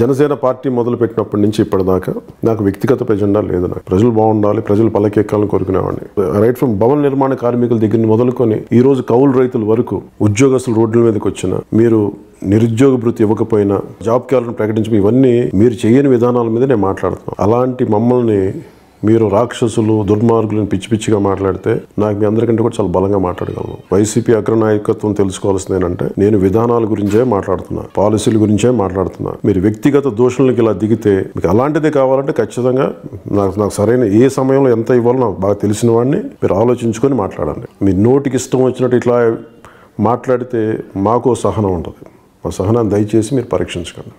Janasena party మొదలుపెట్టినప్పటి నుంచి ఇప్పటిదాకా నాకు వ్యక్తిగత ఎజెండా లేదు నాకు ప్రజలు బాగుండాలి ప్రజలు పలకెక్కాలని కోరుకునేవాడిని రైట్ ఫ్రమ్ భవన నిర్మాణ కార్మికుల దగ్గర మొదలుకొని ఈ రోజు కౌలు రైతుల వరకు ఉద్యోగస్తులు రోడ్ల మీదకి వచ్చిన మీరు నిరుద్యోగ భృతి ఇవ్వకపోయినా జాబ్ క్యాలను ప్రకటించడం ఇవన్నీ మీరు చేయని విధానాల మీద నేను మాట్లాడుతున్నాను అలాంటి మమ్మల్ని మీరు రాక్షసులు దుర్మార్గులను పిచ్చి పిచ్చిగా మాట్లాడితే నాకు మీ అందరికంటే కూడా చాలా బలంగా మాట్లాడగలను వైసీపీ అగ్ర నాయకత్వం తెలుసుకోవాల్సింది ఏంటంటే నేను విధానాల గురించే మాట్లాడుతున్నా పాలసీల గురించే మాట్లాడుతున్నా మీరు వ్యక్తిగత దూషణలకు ఇలా దిగితే మీకు అలాంటిదే కావాలంటే ఖచ్చితంగా నాకు నాకు సరైన ఏ సమయంలో ఎంత ఇవ్వాలో నాకు బాగా తెలిసిన వాడిని మీరు ఆలోచించుకొని మాట్లాడండి మీ నోటికి ఇష్టం వచ్చినట్టు ఇట్లా మాట్లాడితే మాకు సహనం ఉంటుంది మా సహనాన్ని దయచేసి మీరు పరీక్షించకండి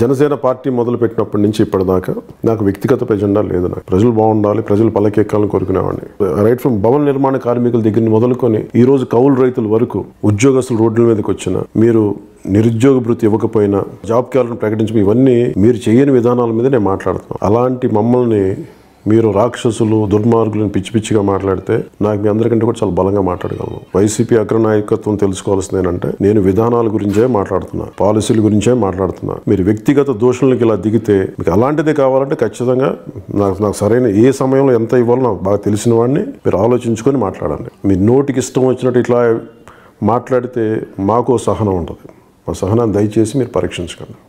జనసేన పార్టీ మొదలుపెట్టినప్పటి నుంచి ఇప్పటిదాకా నాకు వ్యక్తిగత ఎజెండా లేదు నాకు ప్రజలు బాగుండాలి ప్రజలు పలకెక్కాలని కోరుకునేవాడిని రైట్ ఫ్రమ్ భవన నిర్మాణ కార్మికుల దగ్గర మొదలుకొని ఈ రోజు కౌలు రైతుల వరకు ఉద్యోగస్తులు రోడ్ల మీదకి వచ్చిన మీరు నిరుద్యోగ భృతి ఇవ్వకపోయినా జాబ్ క్యాలను ప్రకటించడం ఇవన్నీ మీరు చేయని విధానాల మీద నేను మాట్లాడుతున్నాను అలాంటి మమ్మల్ని మీరు రాక్షసులు దుర్మార్గులను పిచ్చి పిచ్చిగా మాట్లాడితే నాకు మీ అందరికంటే కూడా చాలా బలంగా మాట్లాడగలను వైసీపీ అగ్ర నాయకత్వం తెలుసుకోవాల్సింది ఏంటంటే నేను విధానాల గురించే మాట్లాడుతున్నా పాలసీల గురించే మాట్లాడుతున్నా మీరు వ్యక్తిగత దోషులకి ఇలా దిగితే మీకు అలాంటిదే కావాలంటే ఖచ్చితంగా నాకు నాకు సరైన ఏ సమయంలో ఎంత ఇవ్వాలో నాకు బాగా తెలిసిన వాడిని మీరు ఆలోచించుకొని మాట్లాడండి మీ నోటికి ఇష్టం వచ్చినట్టు ఇట్లా మాట్లాడితే మాకు సహనం ఉంటుంది మా సహనాన్ని దయచేసి మీరు పరీక్షించకండి